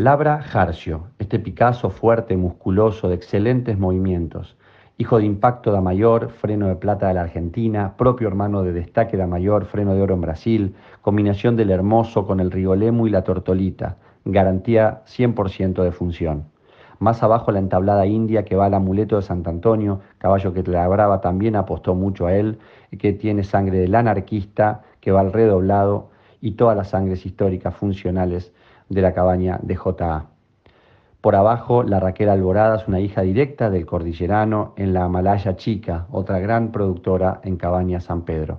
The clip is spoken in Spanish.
Labra Jarcio, este Picasso fuerte, musculoso, de excelentes movimientos, hijo de Impacto da Mayor, freno de plata de la Argentina, propio hermano de Destaque da Mayor, freno de oro en Brasil, combinación del Hermoso con el rigolemo y la Tortolita, garantía 100% de función. Más abajo la entablada india que va al amuleto de Sant Antonio, caballo que Labrava también apostó mucho a él, que tiene sangre del anarquista, que va al redoblado, y todas las sangres históricas funcionales de la cabaña de JA. Por abajo, la Raquel Alborada es una hija directa del cordillerano en la Amalaya Chica, otra gran productora en Cabaña San Pedro.